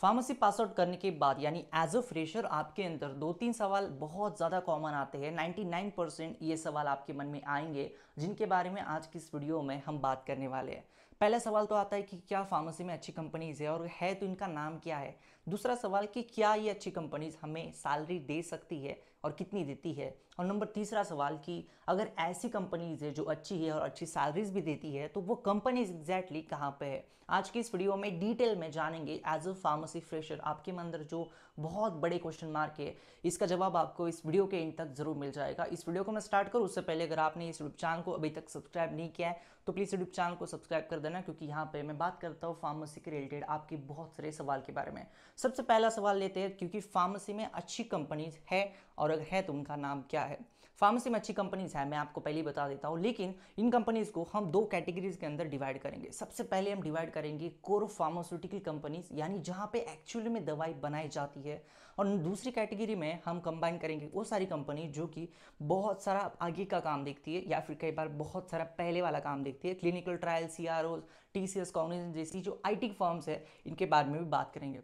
pharmacy pass out करने के बाद यानी एज अ फ्रेशर आपके अंदर दो तीन सवाल बहुत ज़्यादा कॉमन आते हैं 99 परसेंट ये सवाल आपके मन में आएंगे जिनके बारे में आज की इस वीडियो में हम बात करने वाले हैं पहला सवाल तो आता है कि क्या फार्मेसी में अच्छी कंपनीज है और है तो इनका नाम क्या है दूसरा सवाल कि क्या ये अच्छी कंपनीज हमें सैलरी दे सकती है और कितनी देती है और नंबर तीसरा सवाल कि अगर ऐसी कंपनीज है जो अच्छी है और अच्छी सैलरीज भी देती है तो वो कंपनीज एग्जैक्टली कहाँ पे है आज की इस वीडियो में डिटेल में जानेंगे एज अ फार्मेसी फ्रेशर आपके अंदर जो बहुत बड़े क्वेश्चन मार्क है इसका जवाब आपको इस वीडियो के एंड तक जरूर मिल जाएगा इस वीडियो को मैं स्टार्ट करूँ उससे पहले अगर आपने इस यूट्यूब चैनल को अभी तक सब्सक्राइब नहीं किया है तो प्लीज़ यूट्यूब चैनल को सब्सक्राइब कर देना क्योंकि यहाँ पर मैं बात करता हूँ फार्मेसी के रिलेटेड आपके बहुत सारे सवाल के बारे में सबसे पहला सवाल लेते हैं क्योंकि फार्मेसी में अच्छी कंपनीज है और अगर है तो उनका नाम क्या है फार्मेसी में अच्छी कंपनीज है मैं आपको पहले बता देता हूँ लेकिन इन कंपनीज को हम दो कैटेगरीज के अंदर डिवाइड करेंगे सबसे पहले हम डिवाइड करेंगे कोर फार्मास्यूटिकल कंपनीज यानी जहाँ पे एक्चुअली में दवाई बनाई जाती है और दूसरी कैटेगरी में हम कंबाइन करेंगे वो सारी कंपनी जो कि बहुत सारा आगे का काम देखती है या फिर कई बार बहुत सारा पहले वाला काम देखती है clinical trial C R O T C S कांग्रेस जैसी जो आई टी फॉर्म्स है इनके बारे में भी बात करेंगे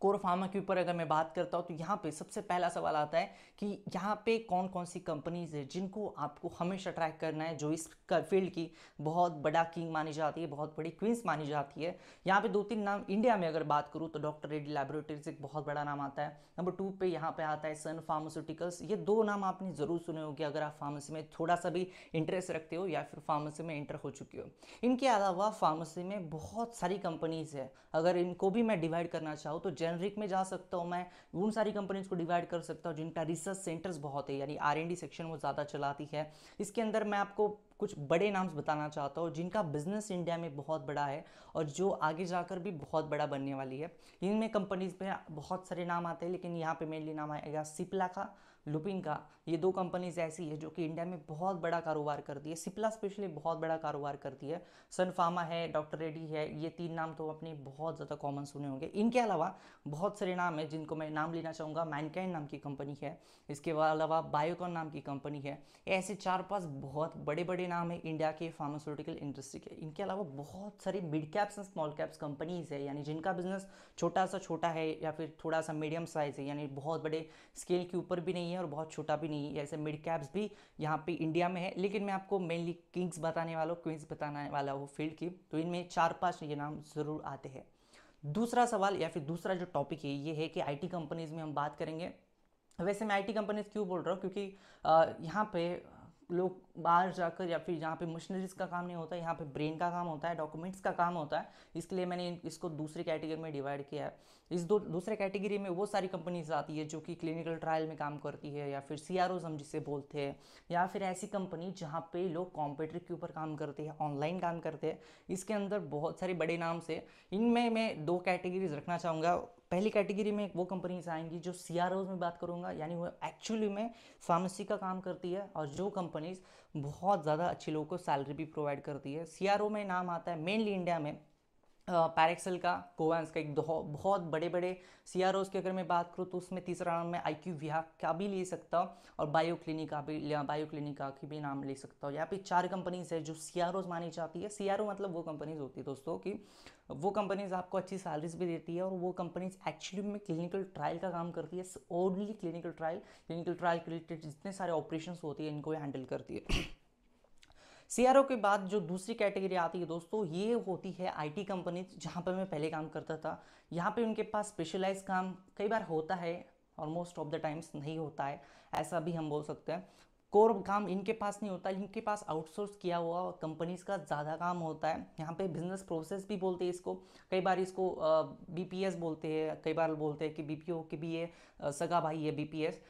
कोरफार्मा के ऊपर अगर मैं बात करता हूँ तो यहाँ पे सबसे पहला सवाल आता है कि यहाँ पे कौन कौन सी कंपनीज है जिनको आपको हमेशा ट्रैक करना है जो इस फील्ड की बहुत बड़ा किंग मानी जाती है बहुत बड़ी क्वींस मानी जाती है यहाँ पे दो तीन नाम इंडिया में अगर बात करूँ तो डॉक्टर रेड्डी लेबोरेटरीज एक बहुत बड़ा नाम आता है नंबर टू पे यहाँ पे आता है सन फार्मास्यूटिकल्स ये दो नाम आपने ज़रूर सुने होंगे अगर आप फार्मेसी में थोड़ा सा भी इंटरेस्ट रखते हो या फिर फार्मेसी में इंटर हो चुके हो इनके अलावा फार्मेसी में बहुत सारी कंपनीज है अगर इनको भी मैं डिवाइड करना चाहूँ तो जेनरिक में जा सकता हूँ मैं उन सारी कंपनीज को डिवाइड कर सकता हूँ जिनका रिसर्च सेंटर्स बहुत है यानी आर सेक्शन वो ज़्यादा चलाती है इसके अंदर मैं आपको कुछ बड़े नाम्स बताना चाहता हूँ जिनका बिजनेस इंडिया में बहुत बड़ा है और जो आगे जाकर भी बहुत बड़ा बनने वाली है इनमें कंपनीज में बहुत सारे नाम आते हैं लेकिन यहाँ पे मेनली नाम आएगा सिपला का लुपिन का ये दो कंपनीज ऐसी है जो कि इंडिया में बहुत बड़ा कारोबार करती है सिप्ला स्पेशली बहुत बड़ा कारोबार करती है सन फार्मा है डॉक्टर रेड्डी है ये तीन नाम तो अपने बहुत ज़्यादा कॉमन सुने होंगे इनके अलावा बहुत सारे नाम है जिनको मैं नाम लेना चाहूँगा मैनकाइंड नाम की कंपनी है इसके अलावा बायोकॉन नाम की कंपनी है ऐसे चार पाँच बहुत बड़े बड़े नाम है इंडिया के फार्मास्यूटिकल इंडस्ट्री के इनके अलावा बहुत सारी mid caps and small caps companies है यानी जिनका बिजनेस छोटा सा छोटा है या फिर थोड़ा सा मीडियम साइज़ है यानी बहुत बड़े स्केल के ऊपर भी नहीं है है और बहुत छोटा भी नहीं है जैसे मिड कैप्स भी यहाँ पे इंडिया में है लेकिन मैं आपको मेनली किंग्स बताने वाला हूँ क्वींस बताने वाला हूँ फील्ड की तो इनमें चार पाँच ये नाम ज़रूर आते हैं दूसरा सवाल या फिर दूसरा जो टॉपिक है ये है कि आई कंपनीज़ में हम बात करेंगे वैसे मैं आई कंपनीज क्यों बोल रहा हूँ क्योंकि यहाँ पे लोग बाहर जाकर या फिर जहाँ पे मशीनरीज का काम नहीं होता है यहाँ पे ब्रेन का काम होता है डॉक्यूमेंट्स का काम होता है इसके लिए मैंने इसको दूसरे कैटेगरी में डिवाइड किया है इस दो दूसरे कैटेगरी में वो सारी कंपनीज आती है जो कि क्लिनिकल ट्रायल में काम करती है या फिर सी हम जिसे बोलते हैं या फिर ऐसी कंपनी जहाँ पे लोग कॉम्प्यूटर के ऊपर काम करते हैं ऑनलाइन काम करते हैं इसके अंदर बहुत सारे बड़े नाम से इनमें मैं दो कैटेगरीज रखना चाहूँगा पहली कैटेगरी में वो कंपनीज आएंगी जो सी में बात करूँगा यानी वो एक्चुअली में फार्मेसी का काम करती है और जो कंपनीज बहुत ज़्यादा अच्छे लोगों को सैलरी भी प्रोवाइड करती है सी में नाम आता है मेनली इंडिया में पैरेक्सल का कोवेंस का एक बहुत बड़े बड़े सी आर ओज की अगर मैं बात करूँ तो उसमें तीसरा नाम मैं आई क्यू विहा का भी ले सकता हूँ और बायो क्लिनिक का भी बायो क्लिनिका की भी नाम ले सकता हूँ यहाँ पे चार कंपनीज है जो सी आर ओज मानी जाती है सी आर ओ मतलब वो कंपनीज होती है दोस्तों की वो कंपनीज आपको अच्छी सैलरीज भी देती है और वो कंपनीज एक्चुअली में क्लिनिकल ट्रायल का काम करती है only clinical trial clinical trial के रिलेटेड जितने सारे ऑपरेशन होती है इनको हैंडल करती है सीआरओ के बाद जो दूसरी कैटेगरी आती है दोस्तों ये होती है आईटी कंपनी जहाँ पर मैं पहले काम करता था यहाँ पे उनके पास स्पेशलाइज काम कई बार होता है और मोस्ट ऑफ द टाइम्स नहीं होता है ऐसा भी हम बोल सकते हैं कोर काम इनके पास नहीं होता इनके पास आउटसोर्स किया हुआ कंपनीज का ज़्यादा काम होता है यहाँ पे बिजनेस प्रोसेस भी बोलते हैं इसको कई बार इसको बीपीएस बोलते हैं कई बार बोलते हैं कि बीपीओ के भी ये सगा भाई है बीपीएस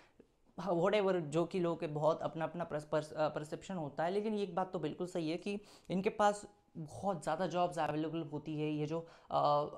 वट एवर जो कि लोगों के बहुत अपना अपना परसेप्शन होता है लेकिन एक बात तो बिल्कुल सही है कि इनके पास बहुत ज़्यादा जॉब्स अवेलेबल होती है ये जो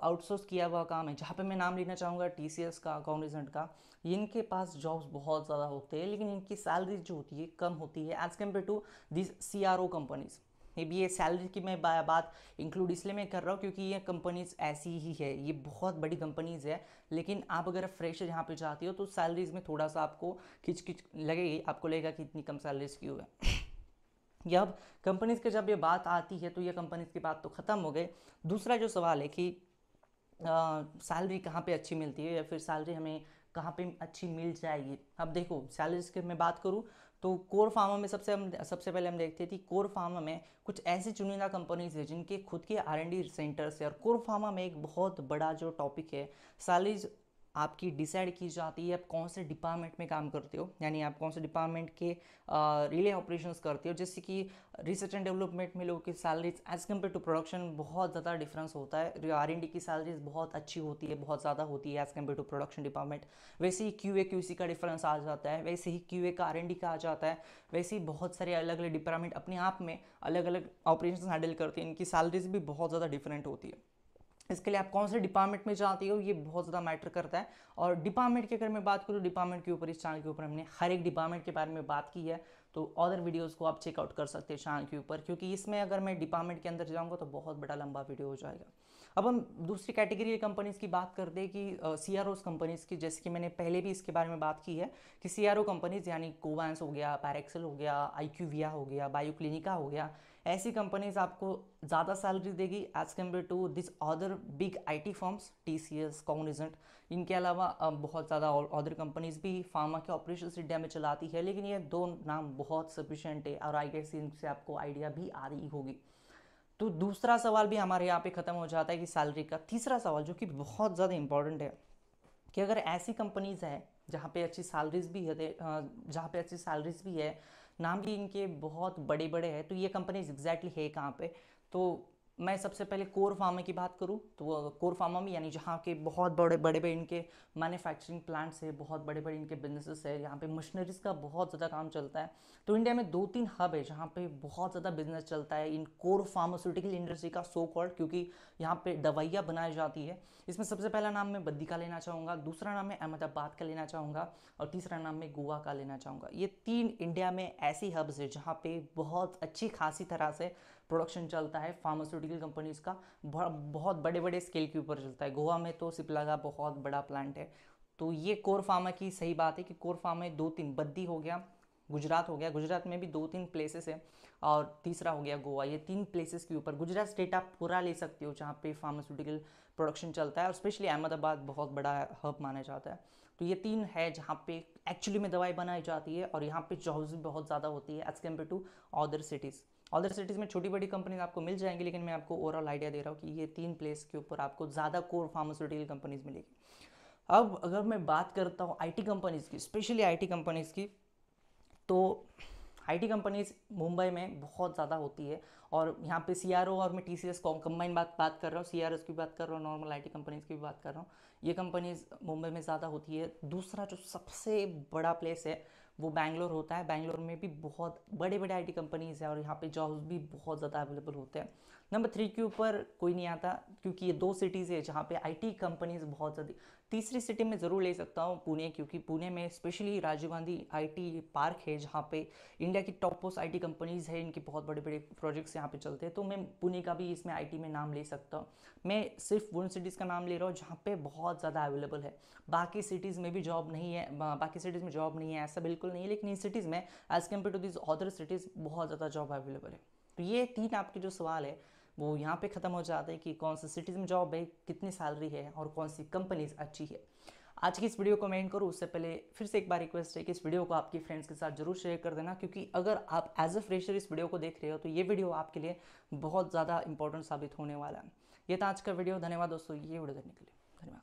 आउटसोर्स किया हुआ काम है जहाँ पे मैं नाम लेना चाहूँगा टी सी एस का अकाउंटेंट का इनके पास जॉब्स बहुत ज़्यादा होते हैं लेकिन इनकी सैलरी जो होती है कम होती है as compare to this C R O companies मे भी ये सैलरी की मैं बात इंक्लूड इसलिए मैं कर रहा हूँ क्योंकि ये कंपनीज ऐसी ही है ये बहुत बड़ी कंपनीज़ है लेकिन आप अगर फ्रेश यहाँ पे जाती हो तो सैलरीज में थोड़ा सा आपको खिंच खिंच लगेगी आपको लगेगा कि इतनी कम सैलरीज क्यों है यह अब कंपनीज़ की जब ये बात आती है तो ये कंपनीज़ की बात तो ख़त्म हो गई दूसरा जो सवाल है कि सैलरी कहाँ पे अच्छी मिलती है या फिर सैलरी हमें कहाँ पे अच्छी मिल जाएगी अब देखो सैलरीज की मैं बात करूँ तो कोर फार्मा में सबसे हम सबसे पहले हम देखते थे कोर फार्मा में कुछ ऐसी चुनिंदा कंपनीज है जिनके खुद के आर एंड डी सेंटर्स है और कोर फार्मा में एक बहुत बड़ा जो टॉपिक है सैलरीज आपकी डिसाइड की जाती है आप कौन से डिपार्टमेंट में काम करते हो यानी आप कौन से डिपार्टमेंट के रिले ऑपरेशंस करते हो जैसे कि रिसर्च एंड डेवलपमेंट में लोगों की salaries as compare to production बहुत ज़्यादा डिफरेंस होता है आर एन डी की सैलरीज बहुत अच्छी होती है बहुत ज़्यादा होती है as compare to production department वैसे ही क्यू ए क्यू सी का डिफरेंस आ जाता है वैसे ही क्यू ए का आर एन डी का आ जाता है वैसे ही बहुत सारे अलग अलग डिपार्टमेंट अपने आप में अलग अलग ऑपरेशन हैंडल करते हैं इनकी सैलरीज भी बहुत ज़्यादा डिफरेंट होती है इसके लिए आप कौन से डिपार्टमेंट में चाहती हो ये बहुत ज़्यादा मैटर करता है और डिपार्टमेंट की अगर मैं बात करूँ डिपार्टमेंट के ऊपर इस चैनल के ऊपर हमने हर एक डिपार्टमेंट के बारे में बात की है तो अदर वीडियोस को आप चेकआउट कर सकते हैं चैनल के ऊपर क्योंकि इसमें अगर मैं डिपार्टमेंट के अंदर जाऊँगा तो बहुत बड़ा लंबा वीडियो हो जाएगा अब हम दूसरी कैटेगरी कंपनीज़ की बात कर दें कि सी आर कंपनीज़ की जैसे कि मैंने पहले भी इसके बारे में बात की है कि सी आर कंपनीज़ यानी कोवांस हो गया पैरेक्सल हो गया आई हो गया बायो क्लिनिका हो गया ऐसी कंपनीज आपको ज़्यादा सैलरी देगी as compare to this other big IT firms TCS Cognizant इनके अलावा बहुत ज़्यादा अदर कंपनीज भी फार्मा के ऑपरेशन इंडिया में चलाती है लेकिन ये दो नाम बहुत सफिशेंट है और आई गेस इनसे आपको आइडिया भी आ रही होगी तो दूसरा सवाल भी हमारे यहाँ पे ख़त्म हो जाता है कि सैलरी का तीसरा सवाल जो कि बहुत ज़्यादा इंपॉर्टेंट है कि अगर ऐसी कंपनीज़ हैं जहाँ पे अच्छी सैलरीज भी है जहाँ पे अच्छी सैलरीज भी है नाम भी इनके बहुत बड़े बड़े हैं तो ये कंपनीज एग्जैक्टली है कहाँ पे तो मैं सबसे पहले कोर फार्मा की बात करूँ तो कोर फार्मा में यानी जहाँ के बहुत बड़े बड़े बड़े इनके मैन्युफैक्चरिंग प्लांट्स है बहुत बड़े बड़े इनके बिजनेसेस है यहाँ पे मशीनरीज का बहुत ज़्यादा काम चलता है तो इंडिया में दो तीन हब है जहाँ पे बहुत ज़्यादा बिजनेस चलता है इन कोर फार्मास्यूटिकल इंडस्ट्री का सो कॉल्ड क्योंकि यहाँ पर दवाइयाँ बनाई जाती है इसमें सबसे पहला नाम मैं बद्दी का लेना चाहूँगा दूसरा नाम मैं अहमदाबाद का लेना चाहूँगा और तीसरा नाम मैं गोवा का लेना चाहूँगा ये तीन इंडिया में ऐसी हब्स है जहाँ पर बहुत अच्छी खासी तरह से प्रोडक्शन चलता है फार्मास्यूटिकल कंपनीज का बहुत बड़े बड़े स्केल के ऊपर चलता है गोवा में तो सिपला का बहुत बड़ा प्लांट है तो ये कोर फार्मा की सही बात है कि कोर फार्मा दो तीन बद्दी हो गया गुजरात हो गया गुजरात में भी दो तीन प्लेसेस है और तीसरा हो गया गोवा ये तीन प्लेसेस के ऊपर गुजरात स्टेट आप पूरा ले सकते हो जहाँ पे फार्मास्यूटिकल प्रोडक्शन चलता है और स्पेशली अहमदाबाद बहुत बड़ा हब माना जाता है तो ये तीन है जहाँ पे एक्चुअली में दवाई बनाई जाती है और यहाँ पे जॉब्स भी बहुत ज़्यादा होती है as compare to other cities other cities में छोटी बड़ी कंपनीज आपको मिल जाएंगी लेकिन मैं आपको ओवरऑल आइडिया दे रहा हूँ कि ये तीन प्लेस के ऊपर आपको ज़्यादा कोर फार्मास्यूटिकल कंपनीज मिलेगी अब अगर मैं बात करता हूँ आईटी कंपनीज़ की स्पेशली आईटी कंपनीज़ की तो आईटी कंपनीज मुंबई में बहुत ज़्यादा होती है और यहाँ पे सीआरओ और मैं टीसीएस कंबाइन बात बात कर रहा हूँ सीआरएस की बात कर रहा हूँ नॉर्मल आईटी कंपनीज की भी बात कर रहा हूँ ये कंपनीज मुंबई में ज़्यादा होती है दूसरा जो सबसे बड़ा प्लेस है वो बैंगलोर होता है बैंगलोर में भी बहुत बड़े बड़े आई कंपनीज़ हैं और यहाँ पर जॉब्स भी बहुत ज़्यादा अवेलेबल होते हैं नंबर थ्री के ऊपर कोई नहीं आता क्योंकि ये दो सिटीज़ है जहाँ पे आईटी कंपनीज बहुत ज़्यादा तीसरी सिटी में ज़रूर ले सकता हूँ पुणे क्योंकि पुणे में specially Rajiv Gandhi I park है जहाँ पे इंडिया की टॉप मोस्ट आई कंपनीज़ है इनके बहुत बड़े बड़े प्रोजेक्ट्स यहाँ पे चलते हैं तो मैं पुणे का भी इसमें आई में नाम ले सकता हूँ मैं सिर्फ उन सिटीज़ का नाम ले रहा हूँ जहाँ पर बहुत ज़्यादा अवेलेबल है बाकी सिटीज़ में भी जॉब नहीं है बाकी सिटीज़ में जॉब नहीं है ऐसा बिल्कुल नहीं है लेकिन इन सिटीज़ में as compare to this other cities बहुत ज़्यादा जॉब अवेलेबल है तो ये तीन आपके जो सवाल है वो यहाँ पे ख़त्म हो जाते हैं कि कौन सा सिटीज़ में जॉब है कितनी सैलरी है और कौन सी कंपनीज अच्छी है आज की इस वीडियो को मैं एंड करूँ उससे पहले फिर से एक बार रिक्वेस्ट है कि इस वीडियो को आपकी फ्रेंड्स के साथ जरूर शेयर कर देना क्योंकि अगर आप एज अ फ्रेशर इस वीडियो को देख रहे हो तो ये वीडियो आपके लिए बहुत ज़्यादा इंपॉर्टेंट साबित होने वाला है ये था आज का वीडियो धन्यवाद दोस्तों ये वीडियो देखने के लिए धन्यवाद